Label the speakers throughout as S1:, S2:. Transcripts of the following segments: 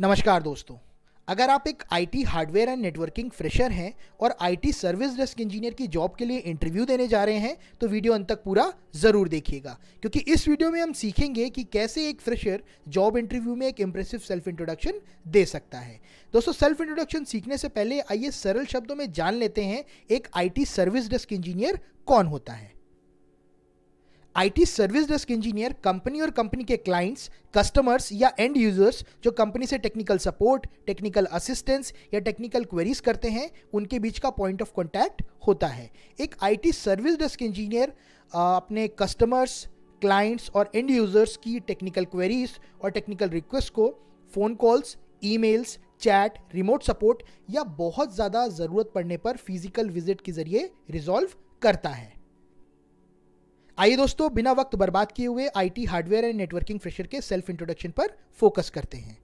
S1: नमस्कार दोस्तों अगर आप एक IT hardware and networking fresher हैं और आईटी सर्विस डेस्क इंजीनियर की जॉब के लिए इंटरव्यू देने जा रहे हैं तो वीडियो अंत तक पूरा ज़रूर देखिएगा क्योंकि इस वीडियो में हम सीखेंगे कि कैसे एक फ्रेशर जॉब इंटरव्यू में एक इम्प्रेसिव सेल्फ इंट्रोडक्शन दे सकता है दोस्तों सेल्फ इंट्रोडक्शन सीखने से पहले आइए सरल शब्दों में जान लेते हैं एक आई सर्विस डेस्क इंजीनियर कौन होता है IT service desk engineer company और कंपनी के क्लाइंट्स कस्टमर्स या एंड यूजर्स जो कंपनी से टेक्निकल सपोर्ट टेक्निकल असिस्टेंस या टेक्निकल क्वेरीज करते हैं उनके बीच का पॉइंट ऑफ कॉन्टैक्ट होता है एक आईटी सर्विस डेस्क इंजीनियर अपने कस्टमर्स क्लाइंट्स और एंड यूजर्स की टेक्निकल क्वेरीज और टेक्निकल रिक्वेस्ट को phone calls emails chat remote support या बहुत ज़्यादा ज़रूरत पड़ने पर फिजिकल विजिट के ज़रिए रिजॉल्व करता है आइए दोस्तों बिना वक्त बर्बाद किए हुए IT hardware and networking fresher के सेल्फ इंट्रोडक्शन पर फोकस करते हैं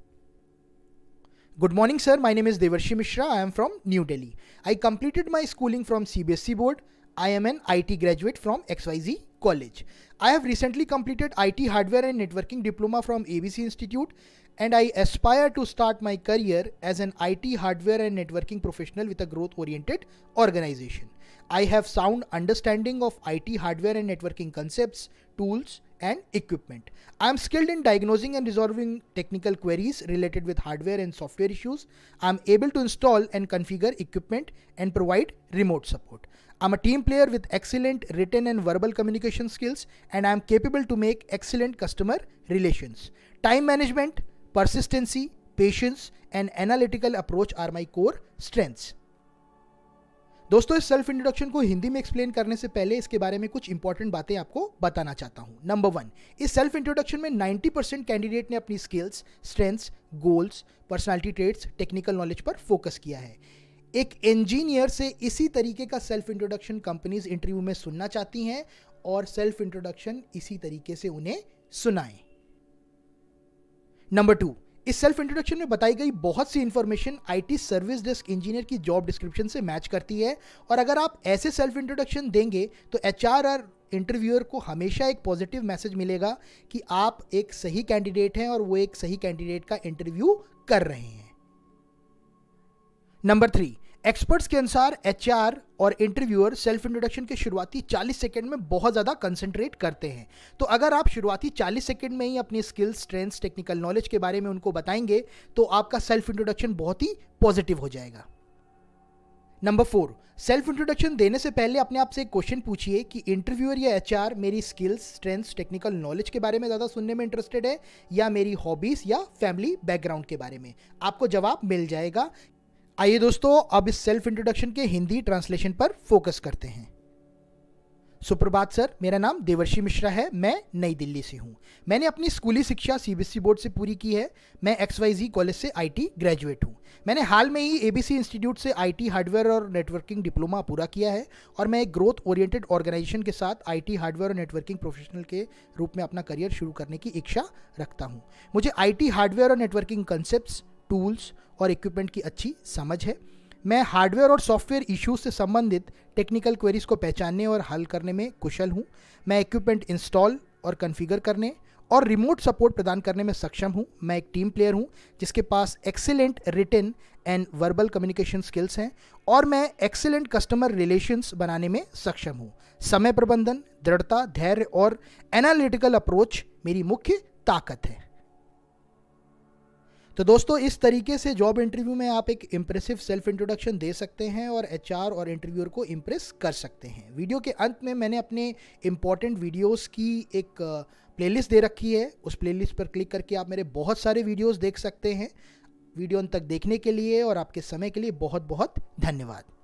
S1: good morning sir my name is Devarshi Mishra I am from New Delhi I completed my schooling from CBSE board I am an I graduate from X college I have recently completed IT hardware and networking diploma from ABC Institute and I aspire to start my career as an IT hardware and networking professional with a growth oriented organization. I have sound understanding of IT hardware and networking concepts, tools, and equipment. I am skilled in diagnosing and resolving technical queries related with hardware and software issues. I am able to install and configure equipment and provide remote support. I'm a team player with excellent written and verbal communication skills, and I'm capable to make excellent customer relations. Time management, persistency, patience, and analytical approach are my core strengths. दोस्तों इस self introduction को हिंदी में explain करने से पहले इसके बारे में कुछ इंपॉर्टेंट बातें आपको बताना चाहता हूं नंबर वन इस सेल्फ इंट्रोडक्शन में 90 परसेंट कैंडिडेट ने अपनी skills strengths goals personality traits technical knowledge पर फोकस किया है एक इंजीनियर से इसी तरीके का सेल्फ इंट्रोडक्शन कंपनीज इंटरव्यू में सुनना चाहती हैं और सेल्फ इंट्रोडक्शन इसी तरीके से उन्हें सुनाए नंबर टू इस सेल्फ इंट्रोडक्शन में बताई गई बहुत सी information IT service desk engineer की जॉब डिस्क्रिप्शन से मैच करती है और अगर आप ऐसे सेल्फ इंट्रोडक्शन देंगे तो एच इंटरव्यूअर को हमेशा एक पॉजिटिव मैसेज मिलेगा कि आप एक सही कैंडिडेट हैं और वो एक सही कैंडिडेट का इंटरव्यू कर रहे हैं नंबर थ्री एक्सपर्ट्स के अनुसार एच और इंटरव्यूअर सेल्फ इंट्रोडक्शन के शुरुआती 40 सेकंड में बहुत ज़्यादा कंसंट्रेट करते हैं तो अगर आप शुरुआती 40 सेकंड में ही अपनी स्किल्स स्ट्रेंथ्स टेक्निकल नॉलेज के बारे में उनको बताएंगे तो आपका सेल्फ इंट्रोडक्शन बहुत ही पॉजिटिव हो जाएगा नंबर फोर सेल्फ इंट्रोडक्शन देने से पहले अपने आप से एक क्वेश्चन पूछिए कि इंटरव्यूअर या एच मेरी स्किल्स स्ट्रेंथ्स टेक्निकल नॉलेज के बारे में ज़्यादा सुनने में इंटरेस्टेड है या मेरी हॉबीज़ या फैमिली बैकग्राउंड के बारे में आपको जवाब मिल जाएगा आइए दोस्तों अब इस सेल्फ इंट्रोडक्शन के हिंदी ट्रांसलेशन पर फोकस करते हैं सुप्रभात सर मेरा नाम देवर्षि मिश्रा है मैं नई दिल्ली से हूँ मैंने अपनी स्कूली शिक्षा सीबीएसई बोर्ड e से पूरी की है मैं एक्स वाई जी कॉलेज से आईटी ग्रेजुएट हूँ मैंने हाल में ही एबीसी इंस्टीट्यूट से आईटी हार्डवेयर और नेटवर्किंग डिप्लोमा पूरा किया है और मैं एक ग्रोथ ओरिएंटेड ऑर्गेनाइजेशन के साथ आईटी हार्डवेयर और नेटवर्किंग प्रोफेशनल के रूप में अपना करियर शुरू करने की इच्छा रखता हूँ मुझे आईटी हार्डवेयर और नेटवर्किंग कंसेप्ट टूल्स और इक्विपमेंट की अच्छी समझ है मैं हार्डवेयर और सॉफ्टवेयर इश्यूज से संबंधित टेक्निकल क्वेरीज को पहचानने और हल करने में कुशल हूँ मैं इक्विपमेंट इंस्टॉल और कन्फिगर करने और रिमोट सपोर्ट प्रदान करने में सक्षम हूँ मैं एक टीम प्लेयर हूँ जिसके पास excellent written and verbal communication skills हैं और मैं एक्सेलेंट कस्टमर रिलेशंस बनाने में सक्षम हूँ समय प्रबंधन दृढ़ता धैर्य और एनालिटिकल अप्रोच मेरी मुख्य ताकत है तो दोस्तों इस तरीके से जॉब इंटरव्यू में आप एक इम्प्रेसिव सेल्फ इंट्रोडक्शन दे सकते हैं और एच और इंटरव्यूअर को इम्प्रेस कर सकते हैं वीडियो के अंत में मैंने अपने इम्पॉर्टेंट वीडियोज़ की एक प्लेलिस्ट दे रखी है उस प्लेलिस्ट पर क्लिक करके आप मेरे बहुत सारे वीडियोज़ देख सकते हैं वीडियो अंत तक देखने के लिए और आपके समय के लिए बहुत बहुत धन्यवाद